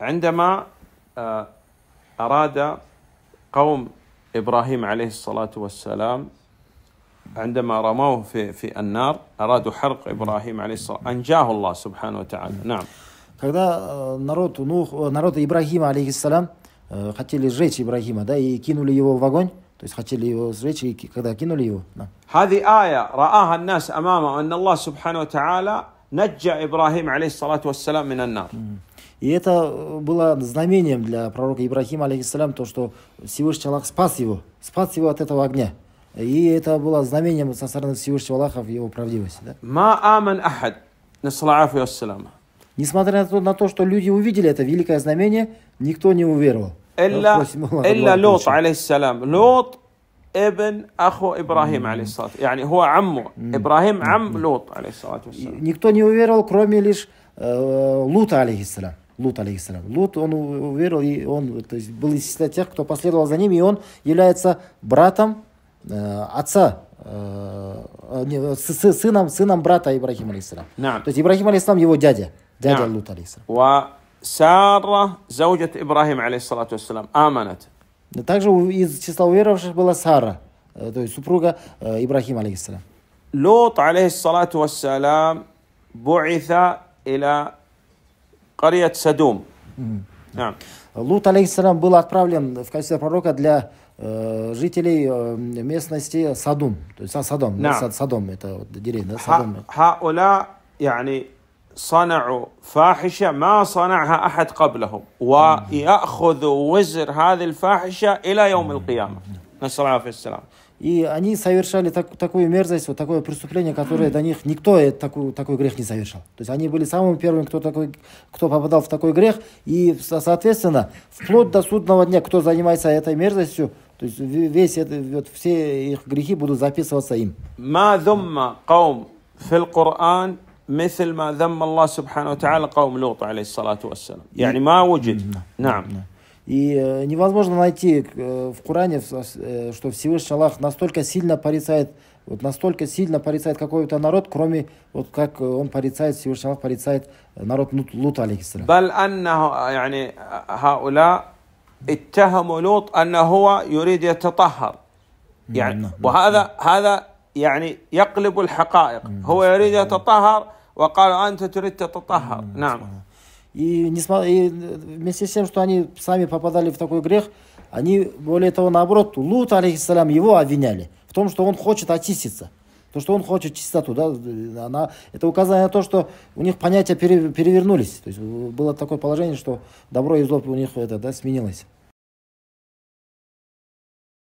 عندما آه، أراد قوم إبراهيم عليه الصلاة والسلام عندما رموه في في النار أرادوا حرق إبراهيم عليه الصلاة أنجاه الله سبحانه وتعالى نعم Когда آه، народ, Нух, э، народ Ибрахима, алейхиссалам, э, хотели сжечь Ибрахима, да, и кинули его в огонь, то есть хотели его сжечь, и когда кинули его, هذه آية رآها الناس أمامه أن الله سبحانه وتعالى نجى إبراهيم عليه الصلاة والسلام من النار. И это э, было знамением для пророка Ибрахима, алейхиссалям, то, что Всевышний Аллах спас его, спас его от этого огня. И это было знамением со стороны Всевышнего Аллаха в его правдивости. Да? Несмотря на то, на то, что люди увидели это великое знамение, никто не уверовал. Лот, алейхиссалям. Лот ابن اخو ابراهيم عليه الصلاه يعني هو عمه ابراهيم عم لوط عليه الصلاه والسلام никто не уверовал кроме лишь э, Лута алейхиссалям Лут, алейхиссалям. Лут, он уверовал, и он то есть, был из числа тех, кто последовал за ним, и он является братом э, отца, э, не, с, с, сыном, сыном брата Ибрахима, алейхиссалям. Да. То есть Ибрахим, алейхиссалям, его дядя, дядя да. Лут, алейхиссалям. Сара, зауджат Ибрахим, алейхиссалату вассалям, аманат. Также из числа уверовавших была Сара, э, то есть супруга э, Ибрахима, алейхиссалям. Лут, алейхиссалату вассалям, буиса иля قرية سدوم نعم لوط عليه السلام был отправлен в качестве пророка для э, жителей э, местности Садом. То есть Садом. Садом это деревня. Садом. هؤلاء يعني صنعوا فاحشة ما صنعها أحد قبلهم ويأخذوا وزر هذه الفاحشة إلى يوم القيامة. И они совершали так, такую мерзость, вот такое преступление, которое до них никто э, такой, такой грех не совершал. То есть они были самыми первыми, кто, такой, кто попадал в такой грех. И, соответственно, вплоть до судного дня, кто занимается этой мерзостью, то есть весь это, вот, все их грехи будут записываться им. مثل ما ذم الله سبحانه وتعالى قوم لوط عليه الصلاة والسلام يعني ما وجد نعم, نعم. И э, невозможно найти э, в Коране, э, что Всевышний Аллах настолько сильно порицает, вот настолько сильно порицает какой-то народ, кроме вот как он порицает, Всевышний Аллах порицает народ Лут, алейхиссалям. بل أنه يعني هؤلاء اتهموا لوط أنه هو يريد يتطهر يعني وهذا هذا يعني يقلب الحقائق هو يريد يتطهر وقال أنت تريد تتطهر نعم и, несмотря и э, вместе с тем, что они сами попадали в такой грех, они, более того, наоборот, Лут, алейхиссалям, его обвиняли в том, что он хочет очиститься. То, что он хочет чистоту, да, она, это указание на то, что у них понятия пере, перевернулись. То есть э, было такое положение, что добро и зло у них это, да, сменилось.